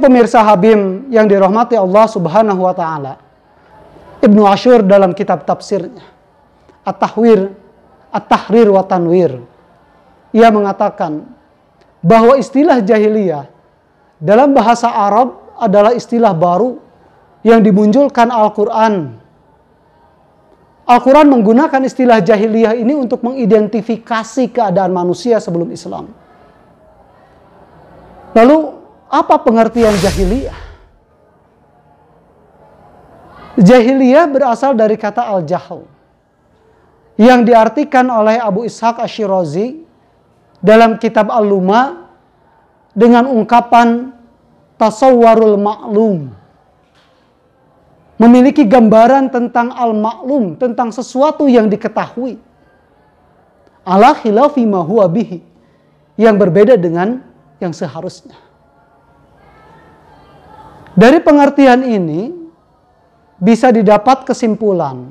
pemirsa Habim yang dirahmati Allah Subhanahu wa taala. Ibnu Asyur dalam kitab tafsirnya At-Tahwir At-Tahrir wa Tanwir ia mengatakan bahwa istilah jahiliyah dalam bahasa Arab adalah istilah baru yang dimunculkan Al-Qur'an. Al-Qur'an menggunakan istilah jahiliyah ini untuk mengidentifikasi keadaan manusia sebelum Islam. Lalu apa pengertian jahiliyah? Jahiliyah berasal dari kata al-jahl yang diartikan oleh Abu Ishaq Ashirazi dalam kitab Al-Luma dengan ungkapan tasawwarul maklum memiliki gambaran tentang al-maklum tentang sesuatu yang diketahui ala khilafi ma yang berbeda dengan yang seharusnya dari pengertian ini bisa didapat kesimpulan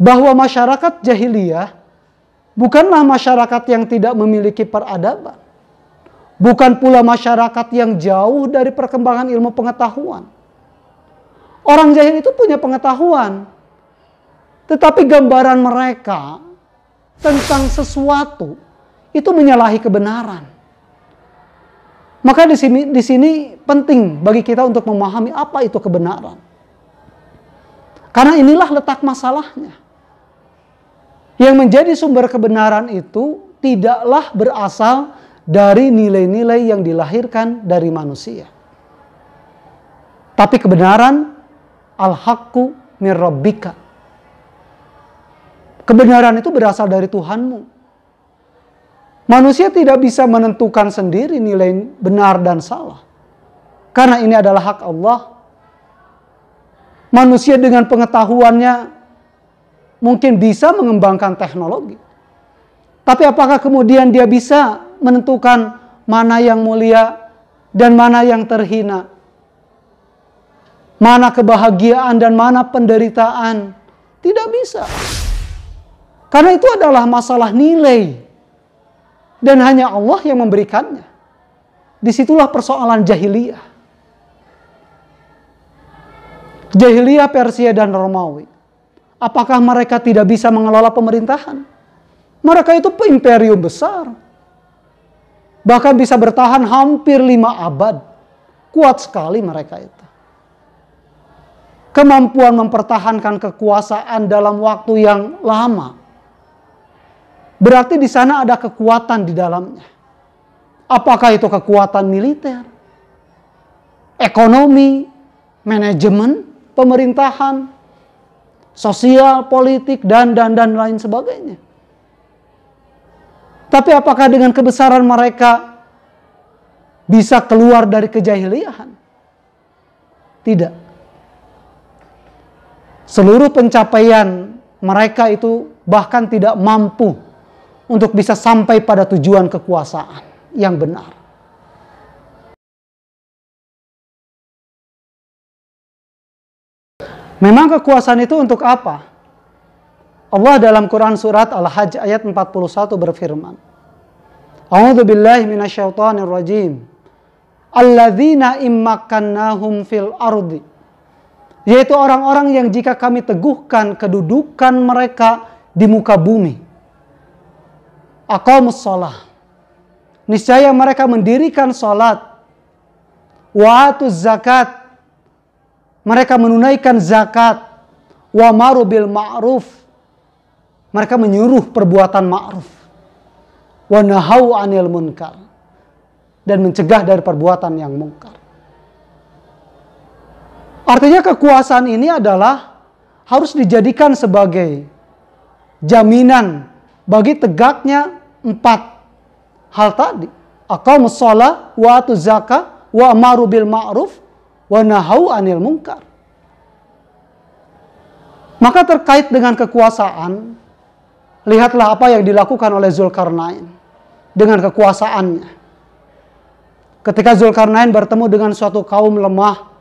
bahwa masyarakat jahiliyah bukanlah masyarakat yang tidak memiliki peradaban. Bukan pula masyarakat yang jauh dari perkembangan ilmu pengetahuan. Orang jahil itu punya pengetahuan. Tetapi gambaran mereka tentang sesuatu itu menyalahi kebenaran. Maka di sini di sini penting bagi kita untuk memahami apa itu kebenaran. Karena inilah letak masalahnya. Yang menjadi sumber kebenaran itu tidaklah berasal dari nilai-nilai yang dilahirkan dari manusia. Tapi kebenaran al-haqqu min Kebenaran itu berasal dari Tuhanmu. Manusia tidak bisa menentukan sendiri nilai benar dan salah. Karena ini adalah hak Allah. Manusia dengan pengetahuannya mungkin bisa mengembangkan teknologi. Tapi apakah kemudian dia bisa menentukan mana yang mulia dan mana yang terhina? Mana kebahagiaan dan mana penderitaan? Tidak bisa. Karena itu adalah masalah nilai dan hanya Allah yang memberikannya. Disitulah persoalan jahiliyah. Jahiliyah Persia dan Romawi. Apakah mereka tidak bisa mengelola pemerintahan? Mereka itu imperium besar. Bahkan bisa bertahan hampir lima abad. Kuat sekali mereka itu kemampuan mempertahankan kekuasaan dalam waktu yang lama Berarti di sana ada kekuatan di dalamnya. Apakah itu kekuatan militer, ekonomi, manajemen, pemerintahan, sosial, politik, dan dan dan lain sebagainya. Tapi apakah dengan kebesaran mereka bisa keluar dari kejahiliahan? Tidak. Seluruh pencapaian mereka itu bahkan tidak mampu untuk bisa sampai pada tujuan kekuasaan yang benar. Memang kekuasaan itu untuk apa? Allah dalam Quran surat Al-Hajj ayat 41 berfirman. A'udzu billahi minasyaitonir rajim. Alladzina immakannahum fil ardi. Yaitu orang-orang yang jika kami teguhkan kedudukan mereka di muka bumi aqamus shalah. Niscaya mereka mendirikan salat. Wa'atuz zakat. Mereka menunaikan zakat. Wa maru bil ma'ruf. Mereka menyuruh perbuatan ma'ruf. Wa nahau anil munkar. Dan mencegah dari perbuatan yang mungkar. Artinya kekuasaan ini adalah harus dijadikan sebagai jaminan bagi tegaknya empat hal tadi. Aku musola wa tu zakah wa amaru bil ma'ruf, wa nahau anil munkar. Maka terkait dengan kekuasaan, lihatlah apa yang dilakukan oleh Zulkarnain dengan kekuasaannya. Ketika Zulkarnain bertemu dengan suatu kaum lemah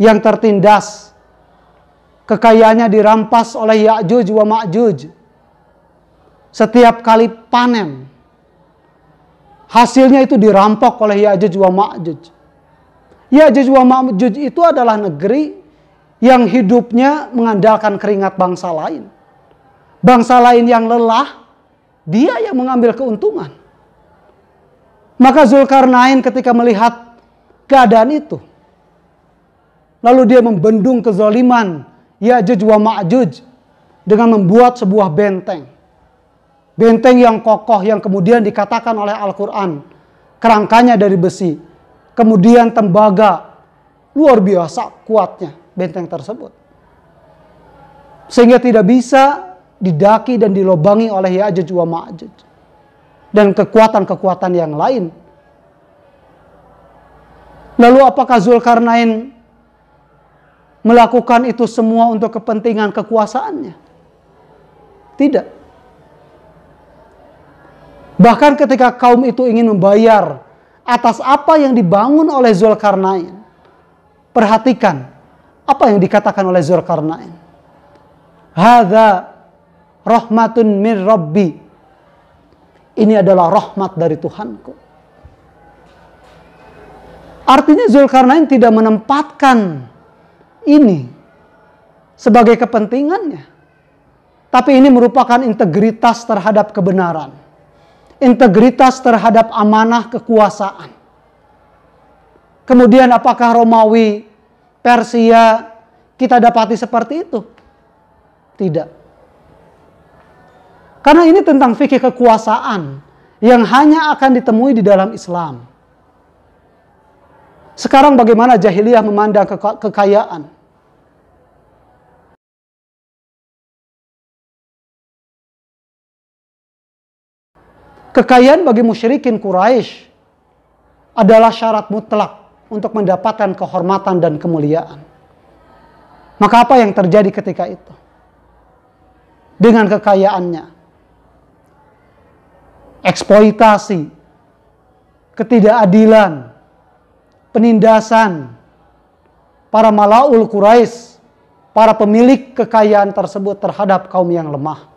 yang tertindas, kekayaannya dirampas oleh Ya'juj wa Ma'juj setiap kali panen, hasilnya itu dirampok oleh Ya'juj wa Ma'juj. Ya'juj wa Ma'juj itu adalah negeri yang hidupnya mengandalkan keringat bangsa lain. Bangsa lain yang lelah, dia yang mengambil keuntungan. Maka Zulkarnain ketika melihat keadaan itu, lalu dia membendung kezoliman Ya'juj wa Ma'juj dengan membuat sebuah benteng. Benteng yang kokoh yang kemudian dikatakan oleh Al-Quran. Kerangkanya dari besi. Kemudian tembaga. Luar biasa kuatnya benteng tersebut. Sehingga tidak bisa didaki dan dilobangi oleh Ya'juj wa Ma'jud. Dan kekuatan-kekuatan yang lain. Lalu apakah Zulkarnain melakukan itu semua untuk kepentingan kekuasaannya? Tidak. Bahkan ketika kaum itu ingin membayar atas apa yang dibangun oleh Zulkarnain. Perhatikan apa yang dikatakan oleh Zulkarnain. Hada rahmatun min Rabbi. Ini adalah rahmat dari Tuhanku. Artinya Zulkarnain tidak menempatkan ini sebagai kepentingannya. Tapi ini merupakan integritas terhadap kebenaran integritas terhadap amanah kekuasaan. Kemudian apakah Romawi, Persia kita dapati seperti itu? Tidak. Karena ini tentang fikih kekuasaan yang hanya akan ditemui di dalam Islam. Sekarang bagaimana jahiliyah memandang kekayaan? Kekayaan bagi musyrikin Quraisy adalah syarat mutlak untuk mendapatkan kehormatan dan kemuliaan. Maka apa yang terjadi ketika itu? Dengan kekayaannya, eksploitasi, ketidakadilan, penindasan, para malaul Quraisy, para pemilik kekayaan tersebut terhadap kaum yang lemah.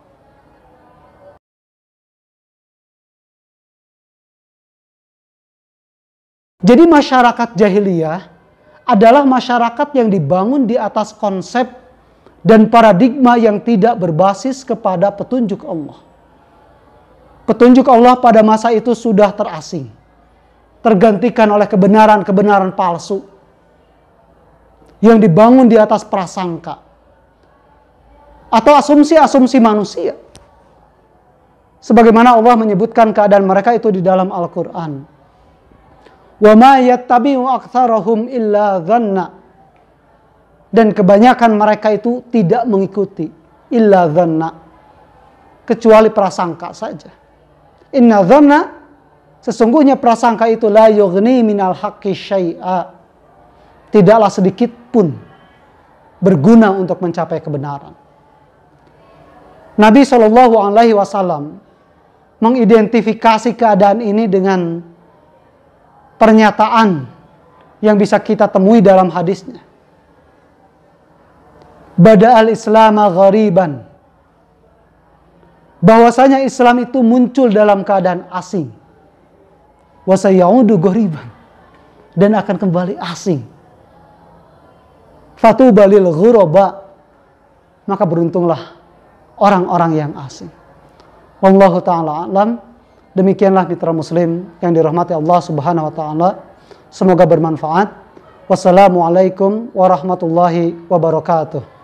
Jadi masyarakat jahiliyah adalah masyarakat yang dibangun di atas konsep dan paradigma yang tidak berbasis kepada petunjuk Allah. Petunjuk Allah pada masa itu sudah terasing, tergantikan oleh kebenaran-kebenaran palsu yang dibangun di atas prasangka atau asumsi-asumsi manusia. Sebagaimana Allah menyebutkan keadaan mereka itu di dalam Al-Quran. Dan kebanyakan mereka itu tidak mengikuti illa Kecuali prasangka saja. Inna sesungguhnya prasangka itu la yughni minal haqqi Tidaklah sedikit pun berguna untuk mencapai kebenaran. Nabi Shallallahu Alaihi Wasallam mengidentifikasi keadaan ini dengan pernyataan yang bisa kita temui dalam hadisnya. Bada al-Islam ghariban. Bahwasanya Islam itu muncul dalam keadaan asing. Wasayaudu ghariban. Dan akan kembali asing. Fatu balil ghuraba. Maka beruntunglah orang-orang yang asing. Wallahu ta'ala alam. Demikianlah mitra muslim yang dirahmati Allah Subhanahu wa taala. Semoga bermanfaat. Wassalamualaikum warahmatullahi wabarakatuh.